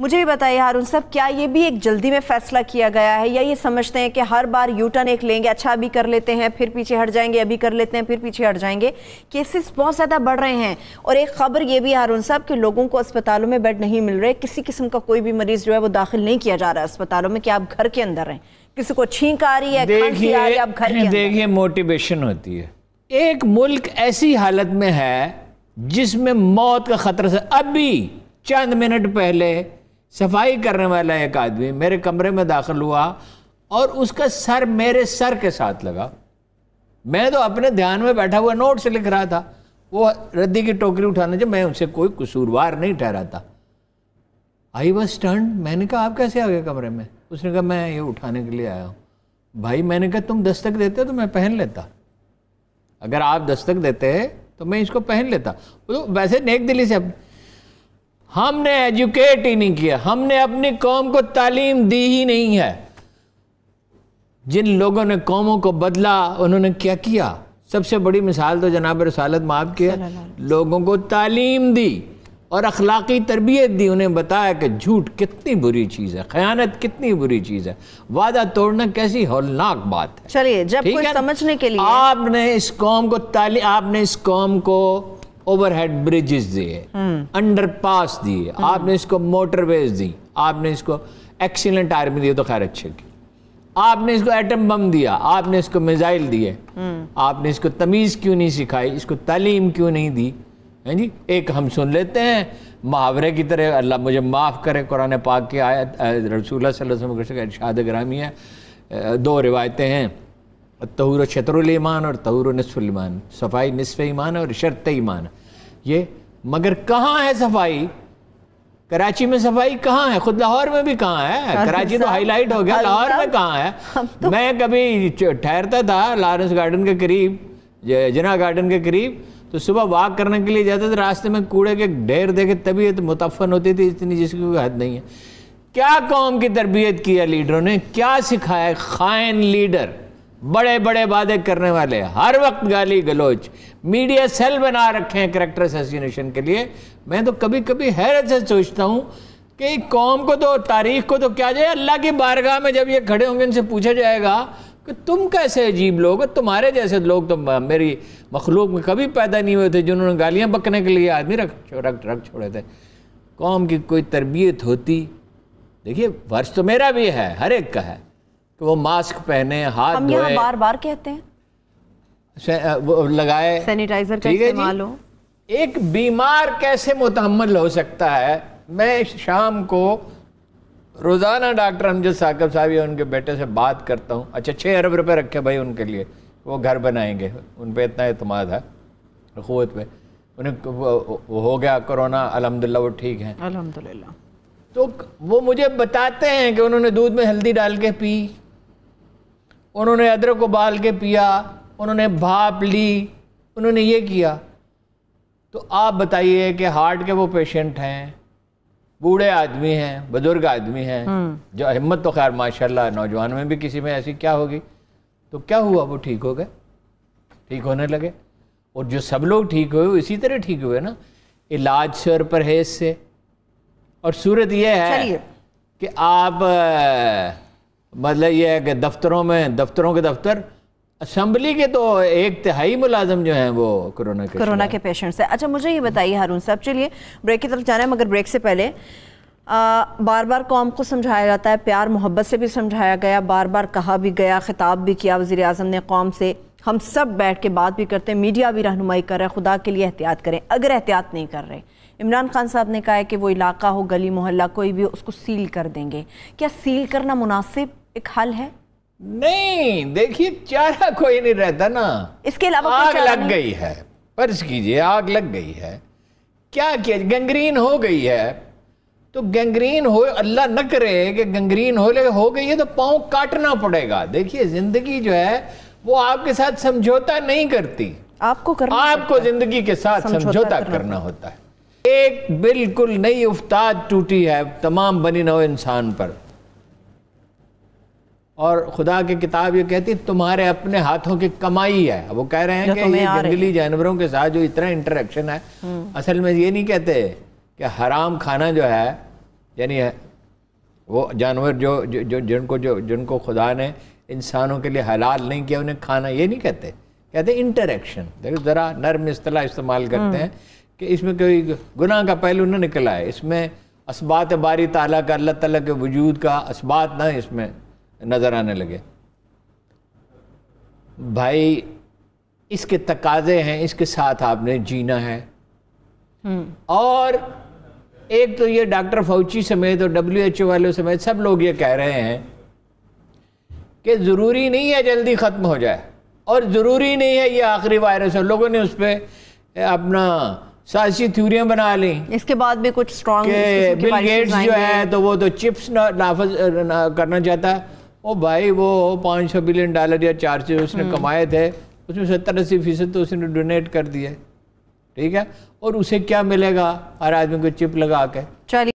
मुझे ये बताइए हारून साहब क्या ये भी एक जल्दी में फैसला किया गया है या ये समझते हैं कि हर बार यू टर्न एक लेंगे अच्छा अभी कर लेते हैं फिर पीछे हट जाएंगे अभी कर लेते हैं फिर पीछे हट जाएंगे केसेस बहुत ज़्यादा बढ़ रहे हैं और एक खबर ये भी हारून साहब कि लोगों को अस्पतालों में बेड नहीं मिल रहे किसी किस्म का कोई भी मरीज़ जो है वो दाखिल नहीं किया जा रहा है अस्पतालों में कि आप घर के अंदर रहें किसी को छींक आ रही है आप घर देखिए मोटिवेशन होती है एक मुल्क ऐसी हालत में है जिसमें मौत का खतरा अभी चंद मिनट पहले सफाई करने वाला एक आदमी मेरे कमरे में दाखिल हुआ और उसका सर मेरे सर के साथ लगा मैं तो अपने ध्यान में बैठा हुआ नोट से लिख रहा था वो रद्दी की टोकरी उठाने जब मैं उसे कोई कसूरवार नहीं ठहराता आई वॉज टर्न मैंने कहा आप कैसे आ गए कमरे में उसने कहा मैं ये उठाने के लिए आया हूँ भाई मैंने कहा तुम दस्तक देते तो मैं पहन लेता अगर आप दस्तक देते हैं तो मैं इसको पहन लेता तो वैसे नेक दिल्ली से हमने एजुकेट ही नहीं किया हमने अपनी कौम को तालीम दी ही नहीं है जिन लोगों ने कौमों को बदला उन्होंने क्या किया सबसे बड़ी मिसाल तो जनाब रसालत माफ की लोगों को तालीम दी और अखलाकी तरबियत दी उन्हें बताया कि झूठ कितनी बुरी चीज़ है खयानत कितनी बुरी चीज़ है वादा तोड़ना कैसी होलनाक बात है चलिए जब कोई समझने के लिए आपने इस कौम को ताली आपने इस कौम को ओवरहेड ब्रिजेस दिए अंडरपास हम्म। दिए हम्म। आपने इसको मोटरवेज दी आपने इसको एक्सीलेंट आर्मी दी तो खैर अच्छे की आपने इसको एटम बम दिया आपने इसको मिसाइल दिए हम्म। आपने इसको तमीज़ क्यों नहीं सिखाई इसको तालीम क्यों नहीं दी है जी एक हम सुन लेते हैं मुहावरे की तरह अल्लाह मुझे माफ़ करे कुरान पाक के आयत रसूल सल्लल्लाहु अलैहि वसल्लम का इरशाद ग्रामी है दो रिवायतें हैं तौर शतरुल ईमान और तौर नसफ़ुल ईमान सफाई नसफ़ ईमान और शरत ईमान ये मगर कहाँ है सफाई कराची में सफाई कहाँ है खुद लाहौर में भी कहाँ है कराची तो हाईलाइट हो गया लाहौर में कहाँ है तो मैं कभी ठहरता था लॉरेंस गार्डन के करीब जना गार्डन के करीब तो सुबह वॉक करने के लिए जाते थे रास्ते में कूड़े के ढेर देखे तबीयत मुतफन होती थी इतनी जिसकी कोई हद नहीं है क्या कौम की तरबियत किया लीडरों ने क्या सिखाया खाइन लीडर बड़े बड़े वादे करने वाले हर वक्त गाली गलोच मीडिया सेल बना रखे हैं करेक्टर एसोसिएशन के लिए मैं तो कभी कभी हैरत से सोचता हूँ कि कौम को तो तारीख को तो क्या जाए अल्लाह की बारगाह में जब ये खड़े होंगे इनसे पूछा जाएगा कि तुम कैसे अजीब लोग हो तुम्हारे जैसे लोग तो मेरी मखलूक में कभी पैदा नहीं हुए थे जिन्होंने गालियाँ बकने के लिए आदमी रख रख रख छोड़े थे कौम की कोई तरबियत होती देखिए वर्ष तो मेरा भी है हर एक का है कि वो मास्क पहने हाथ हम यहाँ बार बार कहते हैं लगाए सैनिटाइजर का इस्तेमाल हो एक बीमार कैसे मुतहमल हो सकता है मैं शाम को रोज़ाना डॉक्टर अमजद साकब साहब या उनके बेटे से बात करता हूँ अच्छा छः अरब रुपये रखे भाई उनके लिए वो घर बनाएंगे उन पर इतना अतमाद है खुत पे उन्हें हो गया कोरोना अलहमदिल्ला वो ठीक है अलहमदिल्ला तो वो मुझे बताते हैं कि उन्होंने दूध में हल्दी डाल के पी उन्होंने अदरक उबाल के पिया उन्होंने भाप ली उन्होंने ये किया तो आप बताइए कि हार्ट के वो पेशेंट हैं बूढ़े आदमी हैं बुजुर्ग आदमी हैं हम्म। जो हिम्मत तो खैर माशाल्लाह नौजवान में भी किसी में ऐसी क्या होगी तो क्या हुआ वो ठीक हो गए ठीक होने लगे और जो सब लोग ठीक हुए इसी तरह ठीक हुए ना इलाज से और परहेज से और सूरत यह है कि आप मतलब ये है कि दफ्तरों में दफ्तरों के दफ्तर असम्बली के तो एक तिहाई मुलाजम जो है वो कोरोना के कोरोना के पेशेंट्स हैं अच्छा मुझे ये बताइए हारून साहब चलिए ब्रेक की तरफ जाना है मगर ब्रेक से पहले आ, बार बार कौम को समझाया जाता है प्यार मोहब्बत से भी समझाया गया बार बार कहा भी गया खिताब भी किया वज़ी अजम ने कौम से हम सब बैठ के बात भी करते हैं मीडिया भी रहनुमाई कर रहा है खुदा के लिए एहतियात करें अगर एहतियात नहीं कर रहे इमरान खान साहब ने कहा है कि वो इलाका हो गली मोहल्ला कोई भी उसको सील कर देंगे क्या सील करना मुनासिब एक हल है नहीं देखिए चारा कोई नहीं रहता ना इसके अलावा आग लग गई है फर्ज कीजिए आग लग गई है क्या किया गंग्रीन हो गई है तो गंग्रीन हो अल्लाह न करे कि गंग्रीन हो ले हो गई है तो पाँव काटना पड़ेगा देखिए जिंदगी जो है वो आपके साथ समझौता नहीं करती आपको करना आपको जिंदगी के साथ समझौता करना, करना होता है एक बिल्कुल नई उफ्ताद टूटी है तमाम बनी नौ इंसान पर और खुदा की किताब ये कहती है तुम्हारे अपने हाथों की कमाई है वो कह रहे हैं कि ये जंगली जानवरों के साथ जो इतना इंटरेक्शन है हम्म। असल में ये नहीं कहते कि हराम खाना जो है यानी वो जानवर जो जो, जिनको जो जिनको खुदा ने इंसानों के लिए हलाल नहीं किया उन्हें खाना ये नहीं कहते कहते इंटरेक्शन देखो ज़रा नर्म असलाह इस्तेमाल करते हम्म। हैं कि इसमें कोई गुनाह का पहलू ना निकला है इसमें इसबात बारी ताला का अल्लाह ताला के वजूद का इसबात ना इसमें नज़र आने लगे भाई इसके तकाजे हैं इसके साथ आपने जीना है हम्म। और एक तो ये डॉक्टर फौची समेत और डब्ल्यू एच ओ वालों समेत सब लोग ये कह रहे हैं कि ज़रूरी नहीं है जल्दी ख़त्म हो जाए और ज़रूरी नहीं है ये आखिरी वायरस है लोगों ने उस पर अपना साजिशी थ्योरियाँ बना ली इसके बाद भी कुछ स्ट्रॉन्ग बिल गेट्स जो है तो वो तो चिप्स नाफज ना, करना चाहता है ओ भाई वो पाँच सौ बिलियन डॉलर या चार सौ उसने हम्म। कमाए थे उसमें सत्तर अस्सी फीसद तो उसने डोनेट कर दिए ठीक है और उसे क्या मिलेगा हर आदमी को चिप लगा के चलिए